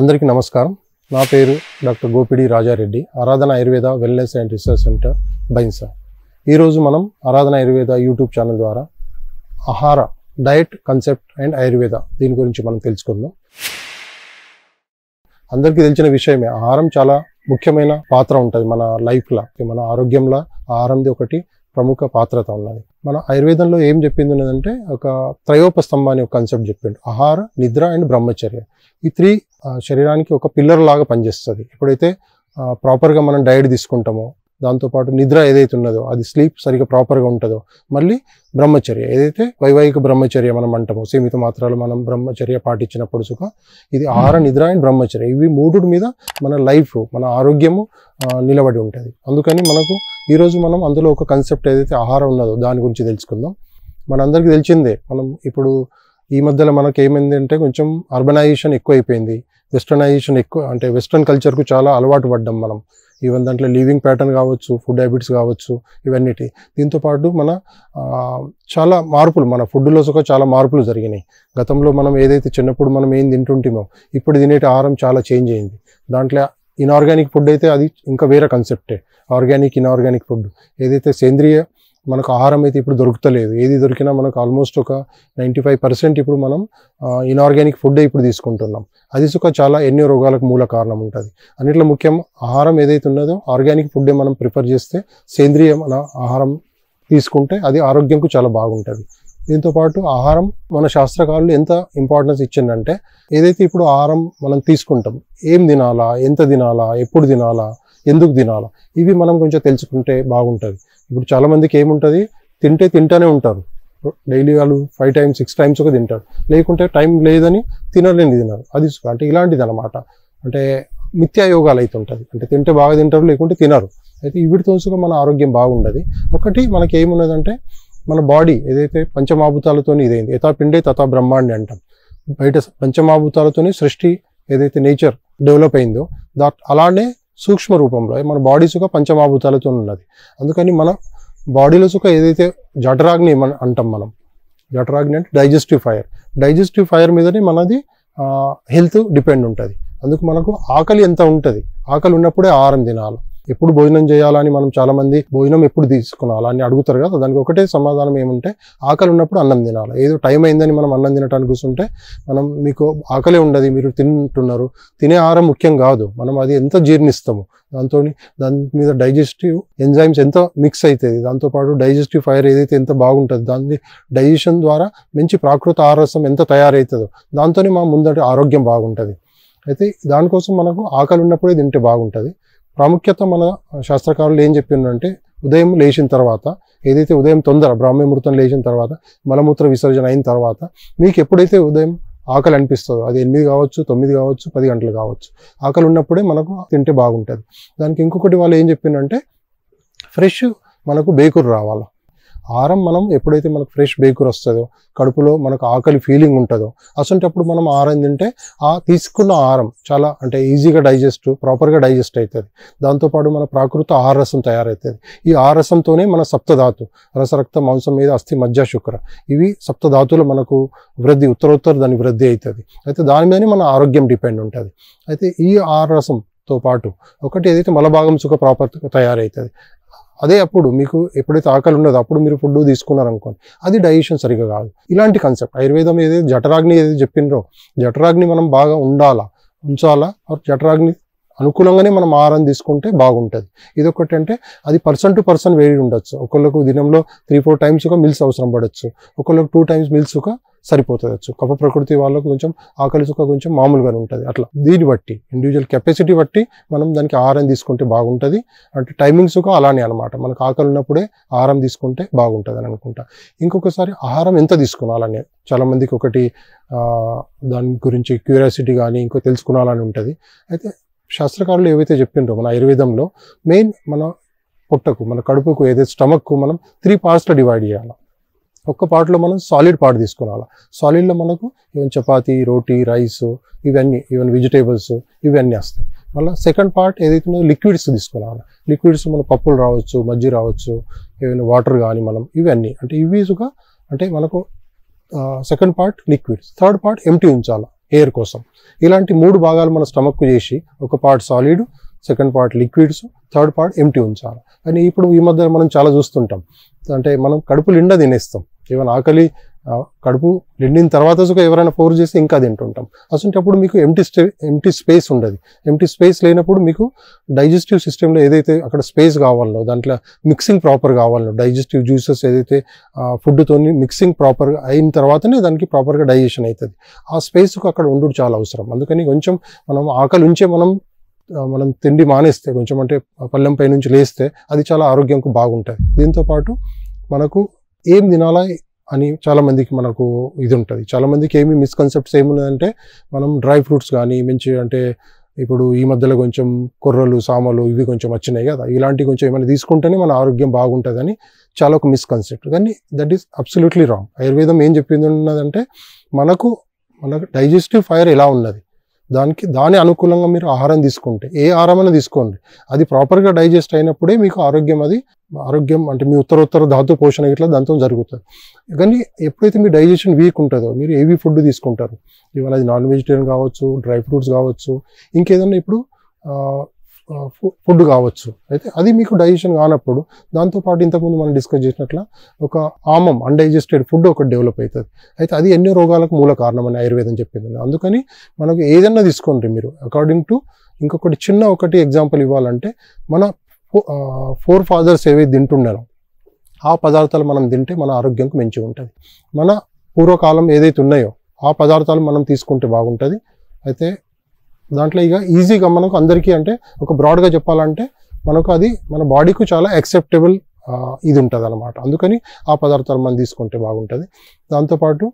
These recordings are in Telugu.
అందరికీ నమస్కారం నా పేరు doctor Gopidi Rajareddy Aradhana Ayurveda wellness and research centre బైన్స ఈరోజు మనం ఆరాధన ఆయుర్వేద యూట్యూబ్ ఛానల్ ద్వారా ఆహార డైట్ కన్సెప్ట్ అండ్ ఆయుర్వేద దీని గురించి మనం తెలుసుకుందాం అందరికీ తెలిసిన విషయమే ఆహారం చాలా ముఖ్యమైన పాత్ర ఉంటుంది మన లైఫ్లో మన ఆరోగ్యంలో ఆహారంది ఒకటి ప్రముఖ పాత్రత ఉన్నది మన ఆయుర్వేదంలో ఏం చెప్పింది ఉన్నదంటే ఒక త్రయోపస్తంభ అనే ఒక కన్సెప్ట్ చెప్పిండు ఆహార నిద్ర అండ్ బ్రహ్మచర్య ఈ త్రీ శరీరానికి ఒక పిల్లర్ లాగా పనిచేస్తుంది ఎప్పుడైతే ప్రాపర్గా మనం డైట్ తీసుకుంటామో దాంతోపాటు నిద్ర ఏదైతే ఉన్నదో అది స్లీప్ సరిగా ప్రాపర్గా ఉంటుందో మళ్ళీ బ్రహ్మచర్య ఏదైతే వైవాహిక బ్రహ్మచర్య మనం అంటామో సీమిత మాత్రాలు మనం బ్రహ్మచర్య పాటించినప్పుడు సుఖం ఇది ఆహార నిద్ర అండ్ బ్రహ్మచర్య ఇవి మూడు మీద మన లైఫ్ మన ఆరోగ్యము నిలబడి ఉంటుంది అందుకని మనకు ఈరోజు మనం అందులో ఒక కన్సెప్ట్ ఏదైతే ఆహారం ఉన్నదో దాని గురించి తెలుసుకుందాం మనందరికీ తెలిసిందే మనం ఇప్పుడు ఈ మధ్యలో మనకు ఏమైంది అంటే కొంచెం అర్బనైజేషన్ ఎక్కువైపోయింది వెస్టర్నైజేషన్ ఎక్కువ అంటే వెస్ట్రన్ కల్చర్కు చాలా అలవాటు పడ్డాం మనం ఈవెన్ దాంట్లో లివింగ్ ప్యాటర్న్ కావచ్చు ఫుడ్ హ్యాబిట్స్ కావచ్చు ఇవన్నిటి దీంతోపాటు మన చాలా మార్పులు మన ఫుడ్లో సొక చాలా మార్పులు జరిగినాయి గతంలో మనం ఏదైతే చిన్నప్పుడు మనం ఏం తింటుంటేమో ఇప్పుడు తినేటి ఆహారం చాలా చేంజ్ అయింది దాంట్లో ఇన్ఆర్గానిక్ ఫుడ్ అయితే అది ఇంకా వేరే కన్సెప్టే ఆర్గానిక్ ఇన్ఆర్గానిక్ ఫుడ్ ఏదైతే సేంద్రియ మనకు ఆహారం అయితే ఇప్పుడు దొరుకుతలేదు ఏది దొరికినా మనకు ఆల్మోస్ట్ ఒక నైంటీ ఫైవ్ పర్సెంట్ ఇప్పుడు మనం ఇన్ఆర్గానిక్ ఫుడ్ ఇప్పుడు తీసుకుంటున్నాం అది సుఖ చాలా ఎన్నో రోగాలకు మూల కారణం ఉంటుంది అన్నిట్లో ముఖ్యం ఆహారం ఏదైతే ఉన్నదో ఆర్గానిక్ ఫుడ్డే మనం ప్రిఫర్ చేస్తే సేంద్రియ మన ఆహారం తీసుకుంటే అది ఆరోగ్యంకు చాలా బాగుంటుంది దీంతోపాటు ఆహారం మన శాస్త్రకారులు ఎంత ఇంపార్టెన్స్ ఇచ్చిందంటే ఏదైతే ఇప్పుడు ఆహారం మనం తీసుకుంటాం ఏం తినాలా ఎంత తినాలా ఎప్పుడు తినాలా ఎందుకు తినాలా ఇవి మనం కొంచెం తెలుసుకుంటే బాగుంటుంది ఇప్పుడు చాలామందికి ఏముంటుంది తింటే తింటానే ఉంటారు డైలీ వాళ్ళు ఫైవ్ టైమ్స్ సిక్స్ టైమ్స్ ఒక తింటారు లేకుంటే టైం లేదని తినలేని తినరు అది అంటే ఇలాంటిది అనమాట అంటే మిథ్యాయోగాలు అవుతుంటుంది అంటే తింటే బాగా తింటారు లేకుంటే తినరు అయితే వీటితో మన ఆరోగ్యం బాగుండదు ఒకటి మనకి ఏమున్నదంటే మన బాడీ ఏదైతే పంచమాభూతాలతో ఇదైంది యథా పిండే తథా బ్రహ్మాండే అంటాం బయట పంచమాభూతాలతోనే సృష్టి ఏదైతే నేచర్ డెవలప్ అయిందో దా అలానే సూక్ష్మ రూపంలో మన బాడీ సుఖ పంచమాభూతాలతో ఉన్నది అందుకని మన బాడీలో సుఖ ఏదైతే జఠరాగ్ని మన అంటాం మనం జఠరాగ్ని అంటే డైజెస్టివ్ ఫైర్ డైజెస్టివ్ ఫైర్ మీదనే మనది హెల్త్ డిపెండ్ ఉంటుంది అందుకు మనకు ఆకలి ఎంత ఉంటుంది ఆకలి ఉన్నప్పుడే ఆహారం తినాలి ఎప్పుడు భోజనం చేయాలని మనం చాలామంది భోజనం ఎప్పుడు తీసుకోవాలా అని అడుగుతారు కదా దానికి ఒకటే సమాధానం ఏముంటే ఆకలి ఉన్నప్పుడు అన్నం తినాలి ఏదో టైం అయిందని మనం అన్నం తినడానికి కూర్చుంటే మనం మీకు ఆకలే ఉండదు మీరు తింటున్నారు తినే ఆహారం ముఖ్యం కాదు మనం అది ఎంత జీర్ణిస్తాము దాంతో దాని మీద డైజెస్టివ్ ఎంజైమ్స్ ఎంత మిక్స్ అవుతుంది దాంతోపాటు డైజెస్టివ్ ఫైర్ ఏదైతే ఎంత బాగుంటుంది దాన్ని డైజెషన్ ద్వారా మంచి ప్రాకృత ఆహారసం ఎంత తయారవుతుందో దాంతోనే మా ముందటి ఆరోగ్యం బాగుంటుంది అయితే దానికోసం మనకు ఆకలి ఉన్నప్పుడే తింటే బాగుంటుంది ప్రాముఖ్యత మన శాస్త్రకారులు ఏం చెప్పిందంటే ఉదయం లేచిన తర్వాత ఏదైతే ఉదయం తొందర బ్రాహ్మీమృతం లేచిన తర్వాత మలమూత్ర విసర్జన అయిన తర్వాత మీకు ఎప్పుడైతే ఉదయం ఆకలి అనిపిస్తుందో అది ఎనిమిది కావచ్చు తొమ్మిది కావచ్చు పది గంటలు కావచ్చు ఆకలి ఉన్నప్పుడే మనకు తింటే బాగుంటుంది దానికి ఇంకొకటి వాళ్ళు ఏం చెప్పిందంటే ఫ్రెష్ మనకు బేకురు రావాలి ఆహారం మనం ఎప్పుడైతే మనకు ఫ్రెష్ బేకూర్ వస్తుందో కడుపులో మనకు ఆకలి ఫీలింగ్ ఉంటుందో అసంటప్పుడు మనం ఆహారం తింటే ఆ తీసుకున్న ఆహారం చాలా అంటే ఈజీగా డైజెస్ట్ ప్రాపర్గా డైజెస్ట్ అవుతుంది దాంతోపాటు మన ప్రాకృత రసం తయారవుతుంది ఈ ఆహారసంతోనే మన సప్తధాతు రసరక్త మాంసం మీద అస్థి మజ్జ శుక్ర ఇవి సప్తధాతులు మనకు వృద్ధి ఉత్తరోత్తర దాని వృద్ధి అవుతుంది అయితే దాని మీదనే మన ఆరోగ్యం డిపెండ్ ఉంటుంది అయితే ఈ రసం తో పాటు ఒకటి ఏదైతే మలభాగం సుఖ ప్రాపర్ తయారవుతుంది అదే అప్పుడు మీకు ఎప్పుడైతే ఆకలి ఉండదో అప్పుడు మీరు ఫుడ్ తీసుకున్నారనుకోండి అది డైజెషన్ సరిగా కాదు ఇలాంటి కన్సెప్ట్ ఆయుర్వేదం ఏదైతే జఠరాగ్ని ఏదైతే చెప్పినరో జఠరాగ్ని మనం బాగా ఉండాలా ఉంచాలా జఠరాగ్ని అనుకూలంగానే మనం ఆహారం తీసుకుంటే బాగుంటుంది ఇదొకటి అంటే అది పర్సన్ టు పర్సన్ వేడి ఉండొచ్చు ఒకళ్ళకు దినంలో త్రీ ఫోర్ టైమ్స్ ఒక మిల్స్ అవసరం పడవచ్చు ఒకళ్ళకు టూ టైమ్స్ మిల్స్ ఒక సరిపోతుంది వచ్చు కఫ ప్రకృతి వాళ్ళకు కొంచెం ఆకలి సుఖ కొంచెం మామూలుగానే ఉంటుంది అట్లా దీన్ని బట్టి ఇండివిజువల్ కెపాసిటీ బట్టి మనం దానికి ఆహారం తీసుకుంటే బాగుంటుంది అంటే టైమింగ్స్ కూడా అలానే అనమాట మనకు ఆకలి ఉన్నప్పుడే ఆహారం తీసుకుంటే బాగుంటుంది అని అనుకుంటా ఇంకొకసారి ఆహారం ఎంత చాలా చాలామందికి ఒకటి దాని గురించి క్యూరియాసిటీ కానీ ఇంకో తెలుసుకోవాలని ఉంటుంది అయితే శాస్త్రకారులు ఏవైతే చెప్పిండ్రో మన ఆయుర్వేదంలో మెయిన్ మన పొట్టకు మన కడుపుకు ఏదైతే స్టమక్కు మనం త్రీ పార్ట్స్లో డివైడ్ చేయాలి ఒక్క పాటలో మనం సాలిడ్ పార్ట్ తీసుకోవాలి సాలిడ్లో మనకు ఈవెన్ చపాతి రోటీ రైస్ ఇవన్నీ ఈవెన్ వెజిటేబుల్స్ ఇవన్నీ వస్తాయి మళ్ళీ సెకండ్ పార్ట్ ఏదైతే లిక్విడ్స్ తీసుకురావాలి లిక్విడ్స్ మన పప్పులు రావచ్చు మజ్జి రావచ్చు ఈవెన్ వాటర్ కానీ మనం ఇవన్నీ అంటే ఇవిసుగా అంటే మనకు second part liquids third part empty ఉంచాలి ఎయిర్ కోసం ఇలాంటి మూడు భాగాలు మన స్టమక్ చేసి ఒక part solid second part liquids third part empty ఉంచాలి కానీ ఇప్పుడు ఈ మధ్య మనం చాలా చూస్తుంటాం అంటే మనం కడుపు నిండా తినేస్తాం ఈవెన్ ఆకలి కడుపు నిండిన తర్వాత సుఖ ఎవరైనా ఫోర్ చేసి ఇంకా తింటుంటాం అసలుంటప్పుడు మీకు ఎంటీ స్టే ఎంటీ స్పేస్ ఉండదు ఎంటీ స్పేస్ లేనప్పుడు మీకు డైజెస్టివ్ సిస్టంలో ఏదైతే అక్కడ స్పేస్ కావాలో దాంట్లో మిక్సింగ్ ప్రాపర్ కావాలో డైజెస్టివ్ జ్యూసెస్ ఏదైతే ఫుడ్తో మిక్సింగ్ ప్రాపర్ అయిన తర్వాతనే దానికి ప్రాపర్గా డైజెషన్ అవుతుంది ఆ స్పేస్కు అక్కడ ఉండడు చాలా అవసరం అందుకని కొంచెం మనం ఆకలి ఉంచే మనం మనం తిండి మానేస్తే కొంచెం అంటే పళ్ళెం పై నుంచి లేస్తే అది చాలా ఆరోగ్యంకు బాగుంటుంది దీంతోపాటు మనకు ఏం తినాలా అని చాలామందికి మనకు ఇది ఉంటుంది చాలామందికి ఏమి మిస్కన్సెప్ట్స్ ఏమున్నాయంటే మనం డ్రై ఫ్రూట్స్ కానీ మంచి అంటే ఇప్పుడు ఈ మధ్యలో కొంచెం కొర్రలు సామలు ఇవి కొంచెం వచ్చినాయి కదా ఇలాంటి కొంచెం ఏమైనా తీసుకుంటేనే మన ఆరోగ్యం బాగుంటుందని చాలా ఒక మిస్కన్సెప్ట్ కానీ దట్ ఈస్ అబ్సల్యూట్లీ రాంగ్ ఆయుర్వేదం ఏం చెప్పింది ఉన్నదంటే మనకు మన డైజెస్టివ్ ఫైర్ ఎలా ఉన్నది దానికి దాని అనుకూలంగా మీరు ఆహారం తీసుకుంటే ఏ ఆహారమైనా తీసుకోండి అది ప్రాపర్గా డైజెస్ట్ అయినప్పుడే మీకు ఆరోగ్యం అది ఆరోగ్యం అంటే మీ ఉత్తరోత్తర ధాతు పోషణ ఇట్లా దాంతో జరుగుతుంది కానీ ఎప్పుడైతే మీ డైజెషన్ వీక్ ఉంటుందో మీరు ఏవి ఫుడ్ తీసుకుంటారు ఇవాళ అది నాన్ వెజిటేరియన్ కావచ్చు డ్రై ఫ్రూట్స్ కావచ్చు ఇంకేదన్నా ఇప్పుడు ఫుడ్ కావచ్చు అయితే అది మీకు డైజెషన్ కానప్పుడు దాంతోపాటు ఇంతకుముందు మనం డిస్కస్ చేసినట్ల ఒక ఆమం అన్డైజెస్టెడ్ ఫుడ్ ఒకటి డెవలప్ అవుతుంది అయితే అది ఎన్నో రోగాలకు మూల కారణం అని ఆయుర్వేదం చెప్పింది అందుకని మనకు ఏదన్నా తీసుకోండి మీరు అకార్డింగ్ టు ఇంకొకటి చిన్న ఒకటి ఎగ్జాంపుల్ ఇవ్వాలంటే మన ఫోర్ ఫాదర్స్ ఏవైతే తింటున్నారో ఆ పదార్థాలు మనం తింటే మన ఆరోగ్యంకు మంచిగా ఉంటుంది మన పూర్వకాలం ఏదైతే ఉన్నాయో ఆ పదార్థాలు మనం తీసుకుంటే బాగుంటుంది అయితే దాంట్లో ఇక ఈజీగా మనకు అందరికీ అంటే ఒక బ్రాడ్గా చెప్పాలంటే మనకు అది మన బాడీకు చాలా యాక్సెప్టబుల్ ఇది ఉంటుంది అనమాట అందుకని ఆ పదార్థాలు మనం తీసుకుంటే బాగుంటుంది దాంతోపాటు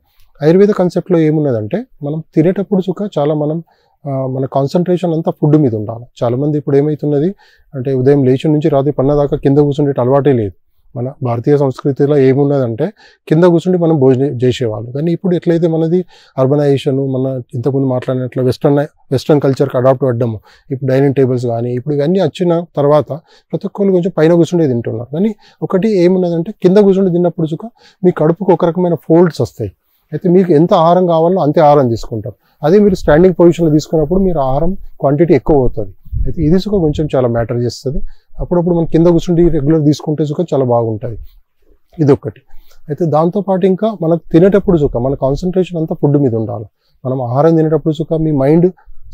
ఆయుర్వేద కన్సెప్ట్లో ఏమున్నదంటే మనం తినేటప్పుడు చుక్క చాలా మనం మన కాన్సన్ట్రేషన్ అంతా ఫుడ్ మీద ఉండాలి చాలామంది ఇప్పుడు ఏమవుతున్నది అంటే ఉదయం లేచి నుంచి రాత్రి పన్నదాకా కింద కూర్చుంటే అలవాటే లేదు మన భారతీయ సంస్కృతిలో ఏమున్నదంటే కింద కూర్చుండి మనం భోజనం చేసేవాళ్ళు కానీ ఇప్పుడు ఎట్లయితే మనది అర్బనైజేషన్ మన ఇంతకుముందు మాట్లాడినట్లు వెస్ట్రన్ వెస్ట్రన్ కల్చర్కి అడాప్ట్ అవ్వడము ఇప్పుడు డైనింగ్ టేబుల్స్ కానీ ఇప్పుడు ఇవన్నీ వచ్చిన తర్వాత ప్రతి ఒక్కరు కొంచెం పైన కూర్చుండి తింటున్నారు కానీ ఒకటి ఏమున్నదంటే కింద కూర్చుండి తిన్నప్పుడు చుక్క మీ కడుపుకు ఒక రకమైన ఫోల్డ్స్ వస్తాయి అయితే మీకు ఎంత ఆహారం కావాలో అంతే ఆహారం తీసుకుంటారు అదే మీరు స్టాండింగ్ పొజిషన్లో తీసుకున్నప్పుడు మీరు ఆహారం క్వాంటిటీ ఎక్కువ అవుతుంది అయితే ఇది సుఖ కొంచెం చాలా మ్యాటర్ చేస్తుంది అప్పుడప్పుడు మనం కింద కూర్చుండి రెగ్యులర్ తీసుకుంటే సుఖ చాలా బాగుంటుంది ఇది ఒకటి అయితే దాంతోపాటు ఇంకా మనం తినేటప్పుడు సుఖ మన కాన్సన్ట్రేషన్ అంతా ఫుడ్ మీద ఉండాలి మనం ఆహారం తినేటప్పుడు సుఖ మీ మైండ్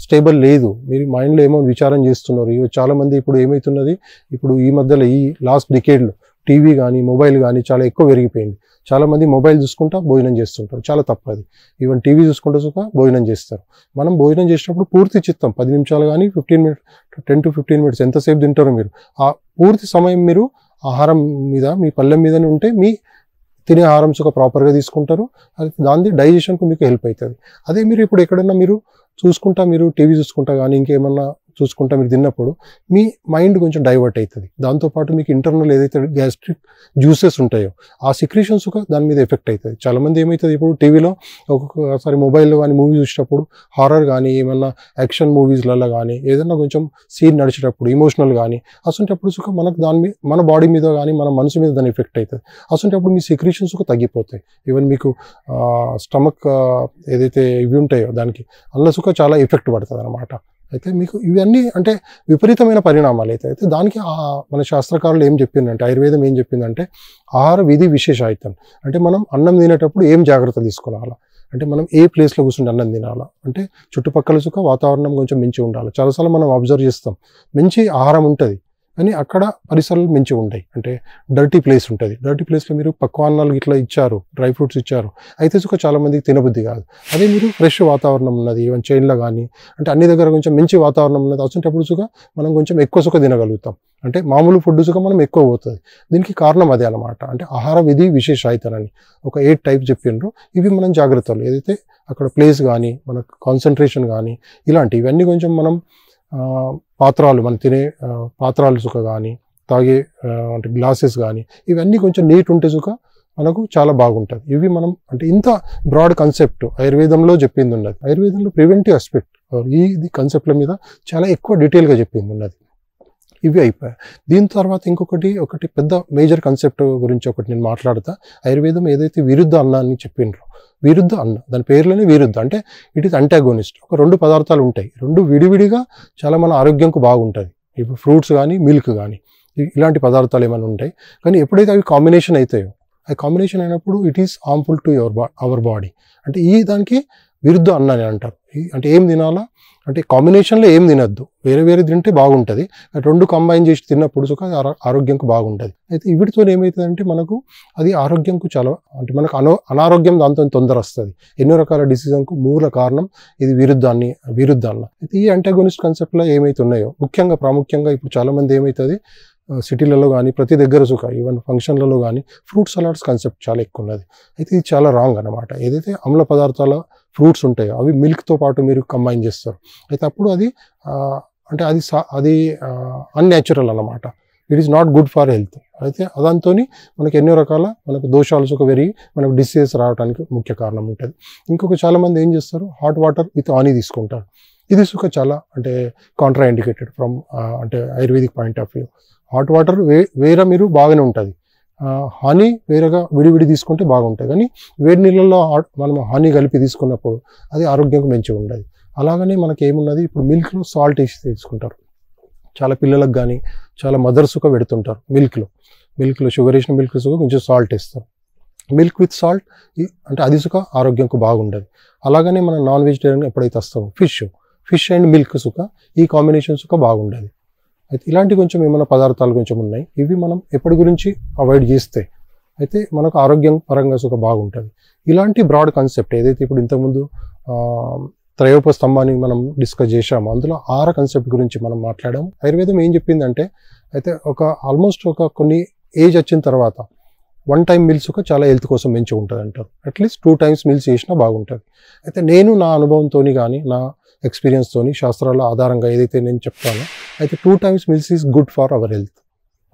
స్టేబుల్ లేదు మీరు మైండ్లో ఏమో విచారం చేస్తున్నారు ఇవి చాలామంది ఇప్పుడు ఏమవుతున్నది ఇప్పుడు ఈ మధ్యలో ఈ లాస్ట్ డికేడ్లో టీవీ కానీ మొబైల్ కానీ చాలా ఎక్కువ పెరిగిపోయింది చాలామంది మొబైల్ చూసుకుంటా భోజనం చేస్తుంటారు చాలా తప్పు అది ఈవెన్ టీవీ చూసుకుంటూ సుఖ భోజనం చేస్తారు మనం భోజనం చేసినప్పుడు పూర్తి చిత్తం పది నిమిషాలు కానీ fifteen minutes ten to fifteen minutes ఎంతసేపు తింటారు మీరు ఆ పూర్తి సమయం మీరు ఆహారం మీద మీ పళ్ళెం మీదనే ఉంటే మీ తినే ఆహారం సుఖ ప్రాపర్గా తీసుకుంటారు అది దాని డైజెషన్కు మీకు హెల్ప్ అవుతుంది అదే మీరు ఇప్పుడు ఎక్కడన్నా మీరు చూసుకుంటా మీరు టీవీ చూసుకుంటా కానీ ఇంకేమన్నా చూసుకుంటా మీరు తిన్నప్పుడు మీ మైండ్ కొంచెం డైవర్ట్ అవుతుంది దాంతోపాటు మీకు ఇంటర్నల్ ఏదైతే గ్యాస్ట్రిక్ జ్యూసెస్ ఉంటాయో ఆ సిక్రీషన్స్ ఒక దాని మీద ఎఫెక్ట్ అవుతుంది చాలామంది ఏమవుతుంది ఇప్పుడు టీవీలో ఒక్కొక్కసారి మొబైల్లో కానీ మూవీ చూసేటప్పుడు హారర్ కానీ ఏమన్నా యాక్షన్ మూవీస్లలో కానీ ఏదైనా కొంచెం సీన్ నడిచేటప్పుడు ఇమోషనల్ కానీ అసంటప్పుడు సుఖ మనకు దాని మీద మన బాడీ మీద కానీ మన మనసు మీద దాని ఎఫెక్ట్ అవుతుంది అసంటప్పుడు మీ సిక్రీషన్స్ ఒక తగ్గిపోతాయి ఈవెన్ మీకు స్టమక్ ఏదైతే ఇవి ఉంటాయో దానికి అందులో సుఖ చాలా ఎఫెక్ట్ పడుతుంది అనమాట అయితే మీకు ఇవన్నీ అంటే విపరీతమైన పరిణామాలు అయితే అయితే దానికి మన శాస్త్రకారులు ఏం చెప్పిందంటే ఆయుర్వేదం ఏం చెప్పిందంటే ఆహార విధి విశేషాయితం అంటే మనం అన్నం తినేటప్పుడు ఏం జాగ్రత్త తీసుకోవాలా అంటే మనం ఏ ప్లేస్లో కూర్చుంటే అన్నం తినాలా అంటే చుట్టుపక్కల చుక్క వాతావరణం కొంచెం మంచి ఉండాలి చాలాసార్లు మనం అబ్జర్వ్ చేస్తాం మంచి ఆహారం ఉంటుంది కానీ అక్కడ పరిసరాలు మంచిగా ఉంటాయి అంటే డర్టీ ప్లేస్ ఉంటుంది డర్టీ ప్లేస్లో మీరు పక్వాన్నాలు ఇట్లా ఇచ్చారు డ్రై ఫ్రూట్స్ ఇచ్చారు అయితే సుఖ చాలామందికి తినబుద్ధి కాదు అదే మీరు ఫ్రెష్ వాతావరణం ఉన్నది ఈవెన్ చైన్లో కానీ అంటే అన్ని దగ్గర కొంచెం మంచి వాతావరణం ఉన్నది వచ్చినప్పుడు సుఖ మనం కొంచెం ఎక్కువ సుఖ తినగలుగుతాం అంటే మామూలు ఫుడ్ సుఖ మనం ఎక్కువ పోతుంది దీనికి కారణం అదే అనమాట అంటే ఆహార విధి అయితేనని ఒక ఎయిట్ టైప్ చెప్పిండ్రు ఇవి మనం జాగ్రత్తలు ఏదైతే అక్కడ ప్లేస్ కానీ మన కాన్సన్ట్రేషన్ కానీ ఇలాంటివి ఇవన్నీ కొంచెం మనం పాత్రలు మనం తినే పాత్రలు సుఖ కానీ తాగే అంటే గ్లాసెస్ కానీ ఇవన్నీ కొంచెం నీట్ ఉంటే సుఖ మనకు చాలా బాగుంటుంది ఇవి మనం అంటే ఇంత బ్రాడ్ కన్సెప్ట్ ఆయుర్వేదంలో చెప్పింది ఉన్నది ఆయుర్వేదంలో ప్రివెంటివ్ ఆస్పెక్ట్ ఈ కన్సెప్ట్ల మీద చాలా ఎక్కువ డీటెయిల్గా చెప్పింది ఉన్నది ఇవి అయిపోయాయి దీని తర్వాత ఇంకొకటి ఒకటి పెద్ద మేజర్ కాన్సెప్ట్ గురించి ఒకటి నేను మాట్లాడతా ఆయుర్వేదం ఏదైతే విరుద్ధ అన్నాన్ని చెప్పిండ్రు విరుద్ధ అన్న దాని పేర్లోనే విరుద్ధ అంటే ఇట్ ఇస్ అంటాగోనిస్ట్ ఒక రెండు పదార్థాలు ఉంటాయి రెండు విడివిడిగా చాలా మన ఆరోగ్యంకు బాగుంటుంది ఇప్పుడు ఫ్రూట్స్ కానీ మిల్క్ కానీ ఇలాంటి పదార్థాలు ఏమైనా ఉంటాయి కానీ ఎప్పుడైతే అవి కాంబినేషన్ అవుతాయో అవి కాంబినేషన్ అయినప్పుడు it is harmful to your బా అవర్ బాడీ అంటే ఈ దానికి విరుద్ధ అన్న అని అంటారు అంటే ఏం తినాలా అంటే కాంబినేషన్లో ఏం తినద్దు వేరే వేరే తింటే బాగుంటుంది రెండు కంబైన్ చేసి తిన్నప్పుడు సుఖ ఆరోగ్యంకు బాగుంటుంది అయితే వీటితో ఏమవుతుందంటే మనకు అది ఆరోగ్యంకు చాలా అంటే మనకు అనో అనారోగ్యం దాంతో తొందర వస్తుంది ఎన్నో రకాల డిసీజన్కు మూల కారణం ఇది విరుద్ధాన్ని విరుద్ధాన్న అయితే ఈ అంటాగోనిస్ట్ కన్సెప్ట్లో ఏమైతున్నాయో ముఖ్యంగా ప్రాముఖ్యంగా ఇప్పుడు చాలామంది ఏమవుతుంది సిటీలలో కానీ ప్రతి దగ్గర సుఖ ఈవెన్ ఫంక్షన్లలో కానీ ఫ్రూట్ సలాడ్స్ కన్సెప్ట్ చాలా ఎక్కువ ఉన్నది అయితే ఇది చాలా రాంగ్ అనమాట ఏదైతే అమ్ల పదార్థాల ఫ్రూట్స్ ఉంటాయో అవి మిల్క్తో పాటు మీరు కంబైన్ చేస్తారు అయితే అప్పుడు అది అంటే అది అది అన్యాచురల్ అన్నమాట it is not good for health అయితే అదంతో మనకి ఎన్నో రకాల మనకు దోషాలు సుఖ పెరిగి మనకు డిసీజెస్ రావడానికి ముఖ్య కారణం ఉంటుంది ఇంకొక చాలామంది ఏం చేస్తారు హాట్ వాటర్ విత్ ఆనీ తీసుకుంటారు ఇది సుఖ చాలా అంటే కాంట్రా ఫ్రమ్ అంటే Ayurvedic point of view hot water వే వేరే మీరు బాగానే ఉంటుంది హనీ వేరేగా విడివిడి తీసుకుంటే బాగుంటాయి కానీ వేడి నీళ్ళల్లో మనం హనీ కలిపి తీసుకున్నప్పుడు అది ఆరోగ్యంగా మంచిగా ఉండదు అలాగనే మనకి ఏమున్నది ఇప్పుడు మిల్క్లో సాల్ట్ వేసి తీసుకుంటారు చాలా పిల్లలకు కానీ చాలా మదర్స్గా పెడుతుంటారు మిల్క్లో మిల్క్లో షుగర్ వేసిన మిల్క్ సుఖ కొంచెం సాల్ట్ వేస్తారు మిల్క్ విత్ సాల్ట్ అంటే అది సుఖ ఆరోగ్యంకు బాగుండదు అలాగనే మనం నాన్ వెజిటేరియన్ ఎప్పుడైతే వస్తాము ఫిష్ ఫిష్ అండ్ మిల్క్ సుఖ ఈ కాంబినేషన్ సుఖ బాగుండదు అయితే ఇలాంటి కొంచెం ఏమైనా పదార్థాలు కొంచెం ఉన్నాయి ఇవి మనం ఎప్పటి గురించి అవాయిడ్ చేస్తే అయితే మనకు ఆరోగ్యం పరంగా సుఖ బాగుంటుంది ఇలాంటి బ్రాడ్ కాన్సెప్ట్ ఏదైతే ఇప్పుడు ఇంతకుముందు త్రయోప స్తంభాన్ని మనం డిస్కస్ చేశాము అందులో ఆర కాన్సెప్ట్ గురించి మనం మాట్లాడాము ఆయుర్వేదం ఏం చెప్పిందంటే అయితే ఒక ఆల్మోస్ట్ ఒక కొన్ని ఏజ్ వచ్చిన తర్వాత వన్ టైం మీల్స్ ఒక చాలా హెల్త్ కోసం మంచిగా ఉంటుంది అంటారు అట్లీస్ట్ టూ టైమ్స్ మీల్స్ చేసినా బాగుంటుంది అయితే నేను నా అనుభవంతో కానీ నా తోని శాస్త్రాల ఆధారంగా ఏదైతే నేను చెప్తానో అయితే two times meals is good for our health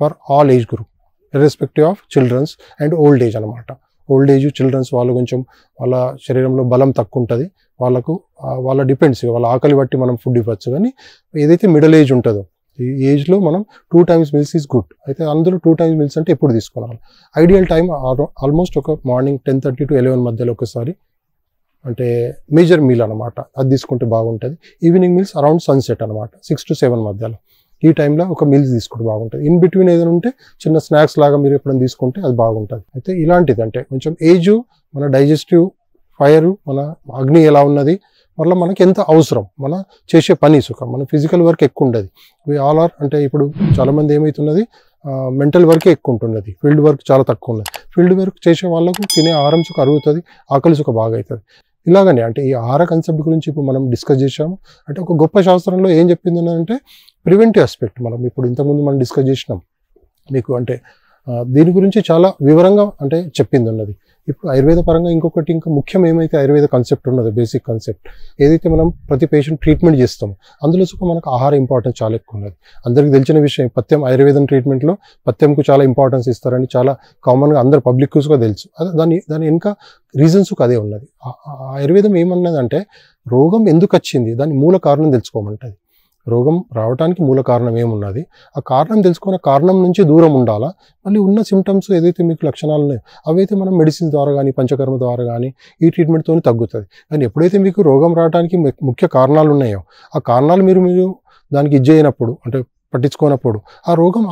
for all age group irrespective of childrens and old age అనమాట ఓల్డ్ ఏజ్ చిల్డ్రన్స్ వాళ్ళు కొంచెం వాళ్ళ శరీరంలో బలం తక్కువ ఉంటుంది వాళ్ళకు వాళ్ళ డిపెండ్స్ వాళ్ళ ఆకలి బట్టి మనం ఫుడ్ ఇవ్వచ్చు కానీ ఏదైతే మిడిల్ ఏజ్ ఉంటుందో ఈ ఏజ్లో మనం two times meals is good అయితే అందులో టూ టైమ్స్ మిల్స్ అంటే ఎప్పుడు తీసుకోవాలి ఐడియల్ టైం ఆల్మోస్ట్ ఒక morning ten thirty to eleven మధ్యలో ఒకసారి అంటే మేజర్ మీల్ అనమాట అది తీసుకుంటే బాగుంటుంది ఈవినింగ్ మీల్స్ అరౌండ్ సన్సెట్ అనమాట సిక్స్ టు సెవెన్ మధ్యలో ఈ టైంలో ఒక మీల్స్ తీసుకుంటే బాగుంటుంది ఇన్ బిట్వీన్ ఏదైనా ఉంటే చిన్న స్నాక్స్ లాగా మీరు ఎప్పుడైనా తీసుకుంటే అది బాగుంటుంది అయితే ఇలాంటిది అంటే కొంచెం ఏజు మన డైజెస్టివ్ ఫైర్ మన అగ్ని ఎలా ఉన్నది మళ్ళీ మనకి ఎంత అవసరం మన చేసే పని సుఖం మన ఫిజికల్ వర్క్ ఎక్కువ ఉండదు వి ఆల్ ఆర్ అంటే ఇప్పుడు చాలామంది ఏమవుతున్నది మెంటల్ వర్కే ఎక్కువ ఉంటుంది ఫీల్డ్ వర్క్ చాలా తక్కువ ఉన్నది ఫీల్డ్ వర్క్ చేసే వాళ్ళకు తినే ఆహారం సుఖ అరుగుతుంది ఆకలి సుఖ బాగా అవుతుంది ఇలాగనే అంటే ఈ ఆహార కన్సెప్ట్ గురించి ఇప్పుడు మనం డిస్కస్ చేసాము అంటే ఒక గొప్ప శాస్త్రంలో ఏం చెప్పింది అంటే ప్రివెంటివ్ ఆస్పెక్ట్ మనం ఇప్పుడు ఇంతకుముందు మనం డిస్కస్ చేసినాం మీకు అంటే దీని గురించి చాలా వివరంగా అంటే చెప్పింది ఉన్నది ఇప్పుడు ఆయుర్వేద పరంగా ఇంకొకటి ఇంకా ముఖ్యం ఏమైతే ఆయుర్వేద కాన్సెప్ట్ ఉన్నదో బేసిక్ కాన్సెప్ట్ ఏదైతే మనం ప్రతి పేషెంట్ ట్రీట్మెంట్ చేస్తాం అందులో మనకు ఆహార ఇంపార్టెన్స్ చాలా ఎక్కువ ఉన్నది అందరికీ తెలిసిన విషయం పత్యం ఆయుర్వేదం ట్రీట్మెంట్లో పత్యంకు చాలా ఇంపార్టెన్స్ ఇస్తారని చాలా కామన్గా అందరు పబ్లిక్ కూడా తెలుసు అదే దాని దాని వెనుక రీజన్స్ అదే ఉన్నది ఆయుర్వేదం ఏమన్నదంటే రోగం ఎందుకు వచ్చింది దాని మూల కారణం తెలుసుకోమంటది రోగం రావడానికి మూల కారణం ఏమున్నది ఆ కారణం తెలుసుకున్న కారణం నుంచి దూరం ఉండాలా మళ్ళీ ఉన్న సిమ్టమ్స్ ఏదైతే మీకు లక్షణాలు ఉన్నాయో అవైతే మనం మెడిసిన్ ద్వారా కానీ పంచకర్మ ద్వారా కానీ ఈ ట్రీట్మెంట్తో తగ్గుతుంది కానీ ఎప్పుడైతే మీకు రోగం రావడానికి ముఖ్య కారణాలు ఉన్నాయో ఆ కారణాలు మీరు మీరు దానికి ఇది అంటే పట్టించుకోనప్పుడు ఆ రోగం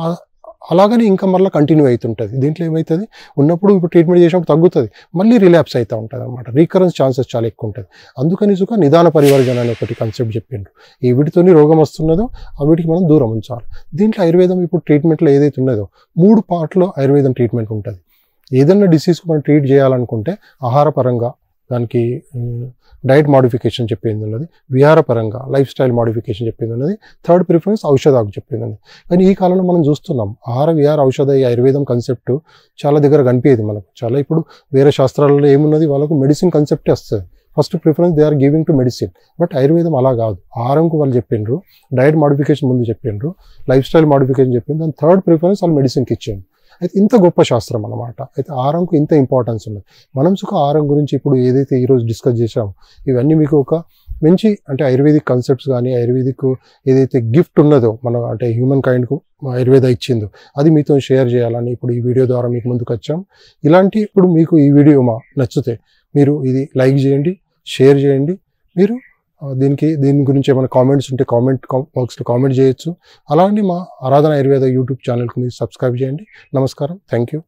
అలాగనే ఇంకా మళ్ళీ కంటిన్యూ అవుతుంటుంది దీంట్లో ఏమవుతుంది ఉన్నప్పుడు ఇప్పుడు ట్రీట్మెంట్ చేసినప్పుడు తగ్గుతుంది మళ్ళీ రిలాప్స్ అవుతూ ఉంటుంది అనమాట రీకరెన్స్ ఛాన్సెస్ చాలా ఎక్కువ ఉంటుంది అందుకని ఇసుక నిదాన పరివర్జన అనే ఒకటి కాన్సెప్ట్ చెప్పిండ్రు ఏ వీటితోని రోగం వస్తున్నదో ఆ వీటికి మనం దూరం ఉంచాలి దీంట్లో ఆయుర్వేదం ఇప్పుడు ట్రీట్మెంట్లో ఏదైతే ఉన్నదో మూడు పార్ట్లో ఆయుర్వేదం ట్రీట్మెంట్ ఉంటుంది ఏదైనా డిసీజ్కి మనం ట్రీట్ చేయాలనుకుంటే ఆహారపరంగా దానికి డైట్ మాడిఫికేషన్ చెప్పేది ఉన్నది పరంగా లైఫ్ స్టైల్ మాడిఫికేషన్ చెప్పింది ఉన్నది థర్డ్ ప్రిఫరెన్స్ ఔషధాకు చెప్పింది ఉన్నది కానీ ఈ కాలంలో మనం చూస్తున్నాం ఆహార విహార ఔషధ ఈ ఆయుర్వేదం కన్సెప్ట్ చాలా దగ్గర కనిపించేది మనకు చాలా ఇప్పుడు వేరే శాస్త్రాలలో ఏమున్నది వాళ్ళకు మెడిసిన్ కన్సెప్టే వస్తుంది first preference they are giving to medicine but ఆయుర్వేదం అలా కాదు ఆహారంకు వాళ్ళు చెప్పిండ్రు డైట్ మాడిఫికేషన్ ముందు చెప్పిండ్రు లైఫ్ స్టైల్ మాడిఫికేషన్ చెప్పిండ్రు దాని థర్డ్ ప్రిఫరెన్స్ వాళ్ళు మెడిసిన్కి ఇచ్చిండ్రు అయితే ఇంత గొప్ప శాస్త్రం అనమాట అయితే ఆరంకు ఇంత ఇంపార్టెన్స్ ఉన్నది మనం సుఖ ఆరం గురించి ఇప్పుడు ఏదైతే ఈరోజు డిస్కస్ చేసాము ఇవన్నీ మీకు ఒక మంచి అంటే ఆయుర్వేదిక్ కన్సెప్ట్స్ కానీ ఆయుర్వేదిక్ ఏదైతే గిఫ్ట్ ఉన్నదో మనం అంటే హ్యూమన్ కైండ్కు ఆయుర్వేద ఇచ్చిందో అది మీతో షేర్ చేయాలని ఇప్పుడు ఈ వీడియో ద్వారా మీకు ముందుకు వచ్చాం ఇలాంటి ఇప్పుడు మీకు ఈ వీడియో మా నచ్చితే మీరు ఇది లైక్ చేయండి షేర్ చేయండి మీరు దీనికి దీని గురించి ఏమైనా కామెంట్స్ ఉంటే కామెంట్ బాక్స్లో కామెంట్ చేయొచ్చు అలాగే మా ఆరాధన ఆయుర్వేద యూట్యూబ్ ఛానల్కి మీరు సబ్స్క్రైబ్ చేయండి నమస్కారం థ్యాంక్ యూ